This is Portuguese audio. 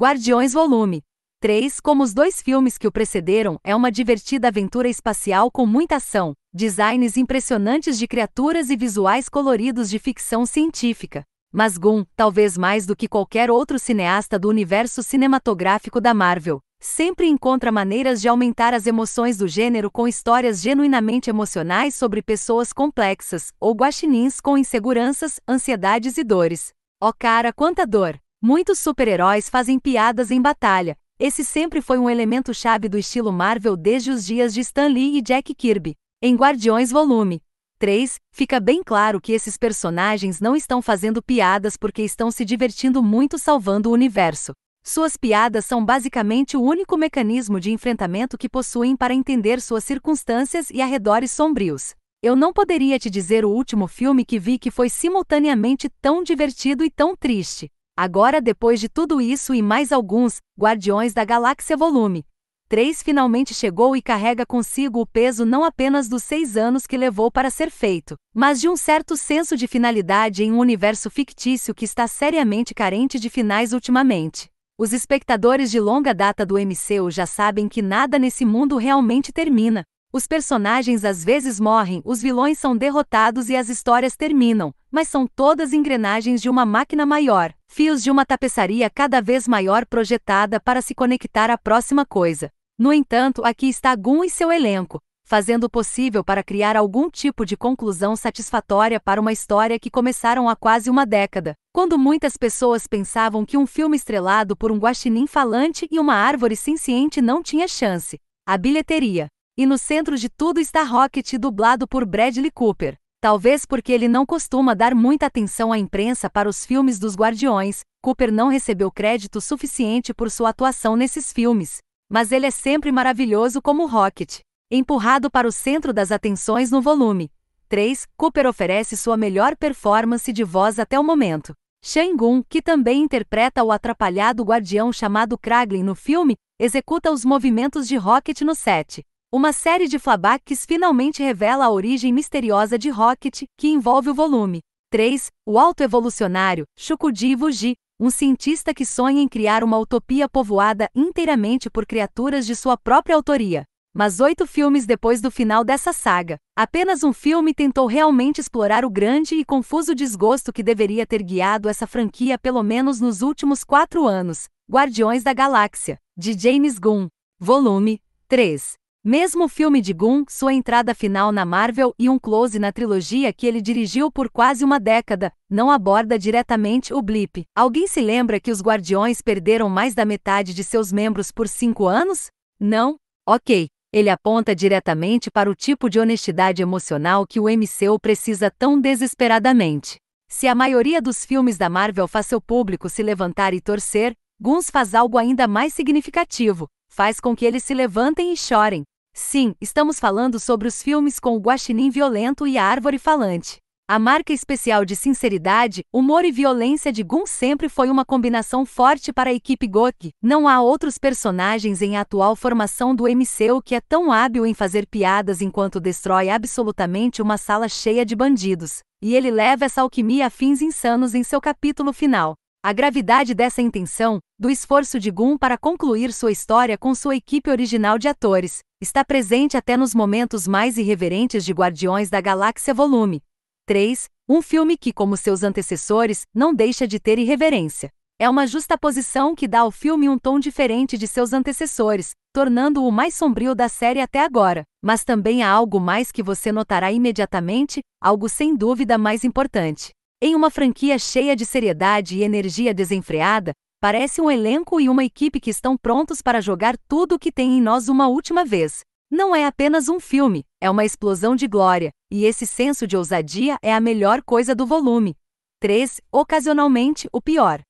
Guardiões Volume 3, como os dois filmes que o precederam, é uma divertida aventura espacial com muita ação, designs impressionantes de criaturas e visuais coloridos de ficção científica. Mas Gunn, talvez mais do que qualquer outro cineasta do universo cinematográfico da Marvel, sempre encontra maneiras de aumentar as emoções do gênero com histórias genuinamente emocionais sobre pessoas complexas ou guaxinins com inseguranças, ansiedades e dores. Ó oh cara, quanta dor! Muitos super-heróis fazem piadas em batalha. Esse sempre foi um elemento chave do estilo Marvel desde os dias de Stan Lee e Jack Kirby. Em Guardiões Volume 3, fica bem claro que esses personagens não estão fazendo piadas porque estão se divertindo muito salvando o universo. Suas piadas são basicamente o único mecanismo de enfrentamento que possuem para entender suas circunstâncias e arredores sombrios. Eu não poderia te dizer o último filme que vi que foi simultaneamente tão divertido e tão triste. Agora, depois de tudo isso e mais alguns, Guardiões da Galáxia Volume 3 finalmente chegou e carrega consigo o peso não apenas dos seis anos que levou para ser feito, mas de um certo senso de finalidade em um universo fictício que está seriamente carente de finais ultimamente. Os espectadores de longa data do MCU já sabem que nada nesse mundo realmente termina. Os personagens às vezes morrem, os vilões são derrotados e as histórias terminam, mas são todas engrenagens de uma máquina maior. Fios de uma tapeçaria cada vez maior projetada para se conectar à próxima coisa. No entanto, aqui está Gun e seu elenco, fazendo o possível para criar algum tipo de conclusão satisfatória para uma história que começaram há quase uma década, quando muitas pessoas pensavam que um filme estrelado por um guaxinim falante e uma árvore senciente não tinha chance. A bilheteria. E no centro de tudo está Rocket, dublado por Bradley Cooper. Talvez porque ele não costuma dar muita atenção à imprensa para os filmes dos Guardiões, Cooper não recebeu crédito suficiente por sua atuação nesses filmes. Mas ele é sempre maravilhoso como Rocket. Empurrado para o centro das atenções no volume 3, Cooper oferece sua melhor performance de voz até o momento. Shangun, que também interpreta o atrapalhado guardião chamado Kraglin no filme, executa os movimentos de Rocket no set. Uma série de flabacks finalmente revela a origem misteriosa de Rocket, que envolve o volume 3, o autoevolucionário Shukuji Vuji, um cientista que sonha em criar uma utopia povoada inteiramente por criaturas de sua própria autoria. Mas oito filmes depois do final dessa saga, apenas um filme tentou realmente explorar o grande e confuso desgosto que deveria ter guiado essa franquia pelo menos nos últimos quatro anos: Guardiões da Galáxia, de James Gunn. Volume 3 mesmo o filme de Gunn, sua entrada final na Marvel e um close na trilogia que ele dirigiu por quase uma década, não aborda diretamente o blip. Alguém se lembra que os Guardiões perderam mais da metade de seus membros por cinco anos? Não? Ok. Ele aponta diretamente para o tipo de honestidade emocional que o MCU precisa tão desesperadamente. Se a maioria dos filmes da Marvel faz seu público se levantar e torcer, Guns faz algo ainda mais significativo, faz com que eles se levantem e chorem. Sim, estamos falando sobre os filmes com o Guaxinim Violento e a Árvore Falante. A marca especial de sinceridade, humor e violência de Gun sempre foi uma combinação forte para a equipe Gok. Não há outros personagens em atual formação do MCU que é tão hábil em fazer piadas enquanto destrói absolutamente uma sala cheia de bandidos. E ele leva essa alquimia a fins insanos em seu capítulo final. A gravidade dessa intenção, do esforço de Gunn para concluir sua história com sua equipe original de atores, está presente até nos momentos mais irreverentes de Guardiões da Galáxia Volume 3, um filme que, como seus antecessores, não deixa de ter irreverência. É uma justaposição que dá ao filme um tom diferente de seus antecessores, tornando-o o mais sombrio da série até agora. Mas também há algo mais que você notará imediatamente, algo sem dúvida mais importante. Em uma franquia cheia de seriedade e energia desenfreada, parece um elenco e uma equipe que estão prontos para jogar tudo o que tem em nós uma última vez. Não é apenas um filme, é uma explosão de glória, e esse senso de ousadia é a melhor coisa do volume. 3. Ocasionalmente, o pior.